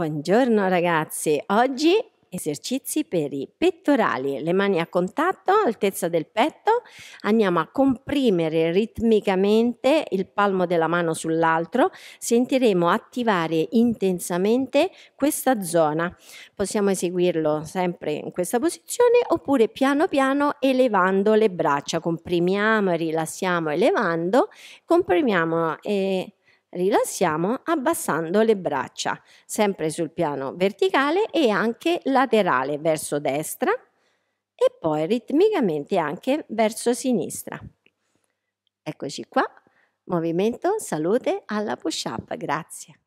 Buongiorno ragazzi, oggi esercizi per i pettorali, le mani a contatto, altezza del petto, andiamo a comprimere ritmicamente il palmo della mano sull'altro, sentiremo attivare intensamente questa zona, possiamo eseguirlo sempre in questa posizione oppure piano piano elevando le braccia, comprimiamo, rilassiamo, elevando, comprimiamo e rilassiamo abbassando le braccia, sempre sul piano verticale e anche laterale verso destra e poi ritmicamente anche verso sinistra. Eccoci qua, movimento, salute alla push up, grazie.